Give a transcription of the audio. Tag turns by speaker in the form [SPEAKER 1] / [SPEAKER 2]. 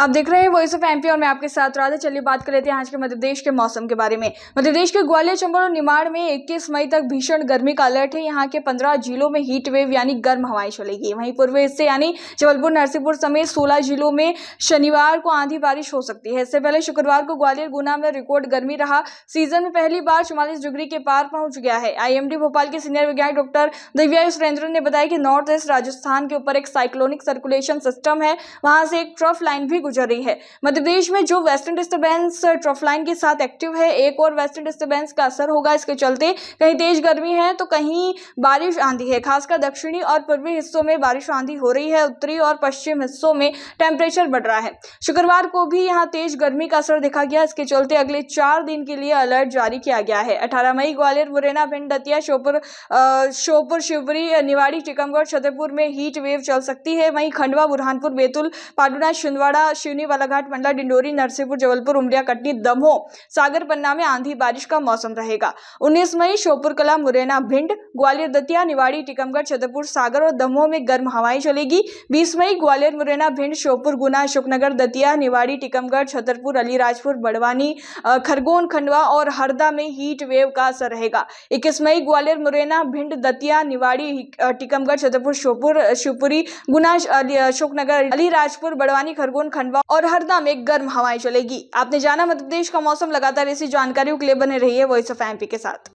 [SPEAKER 1] आप देख रहे हैं वॉइस ऑफ एमपी और मैं आपके साथ राधा चलिए बात कर लेते हैं आज के मध्य प्रदेश के मौसम के बारे में मध्य प्रदेश के ग्वालियर चंबल और निमाड़ में 21 मई तक भीषण गर्मी का अलर्ट है यहाँ के 15 जिलों में हीट वेव यानी गर्म हवाएं चलेगी वहीं पूर्व हिस्से यानी जबलपुर नरसिंहपुर समेत सोलह जिलों में शनिवार को आंधी बारिश हो सकती है इससे पहले शुक्रवार को ग्वालियर गुना में रिकॉर्ड गर्मी रहा सीजन में पहली बार चौवालीस डिग्री के पार पहुंच गया है आई भोपाल के सीनियर वैज्ञानिक डॉक्टर दिव्या सुरेंद्र ने बताया कि नॉर्थ ईस्ट राजस्थान के ऊपर एक साइक्लोनिक सर्कुलेशन सिस्टम है वहां से एक ट्रफ लाइन भी भी गुजर रही है मध्यप्रदेश में जो वेस्टर्न डिस्टर्बेंस ट्रफलाइन के साथ एक्टिव है एक और वेस्टर्न डिस्टर्बेंस का असर होगा इसके चलते कहीं तेज गर्मी है तो कहीं बारिश आंधी है खासकर दक्षिणी और पूर्वी हिस्सों में बारिश आंधी हो रही है उत्तरी और पश्चिम हिस्सों में टेम्परेचर बढ़ रहा है शुक्रवार को भी यहाँ तेज गर्मी का असर देखा गया इसके चलते अगले चार दिन के लिए अलर्ट जारी किया गया है अठारह मई ग्वालियर मुरैना भिंड दतिया श्योपुर uh, श्योपुर शिवपुरी निवाड़ी टीकमगढ़ छतरपुर में हीट वेव चल सकती है वहीं खंडवा बुरहानपुर बैतूल पाडुना छिंदवाड़ा शिवनी बालाघाट मंडला डिंडोरी नरसिंहपुर जबलपुर उमरिया कटनी दमो सागर पन्ना में आंधी बारिश का मौसम रहेगा उन्नीस मई श्योपुर कला मुरैना भिंड ग्वालियर दतिया निवाड़ी टीकमगढ़ छतरपुर सागर और दमोह में गर्म हवाएं चलेगी बीस मई ग्वालियर मुरैना भिंड श्योपुर गुना अशोकनगर दतिया निवाड़ी टीकमगढ़ छतरपुर अलीराजपुर बड़वानी खरगोन खंडवा और हरदा में हीट वेव का असर रहेगा इक्कीस मई ग्वालियर मुरैना भिंड दतिया निवाड़ी टीकमगढ़ छतरपुर श्योपुर शिवपुरी गुना अशोकनगर अलीराजपुर बड़वानी खरगोन खंडवा और हरदा में गर्म हवाएं चलेगी आपने जाना मध्य प्रदेश का मौसम लगातार ऐसी जानकारियों के लिए बने रही है वॉइस ऑफ एमपी के साथ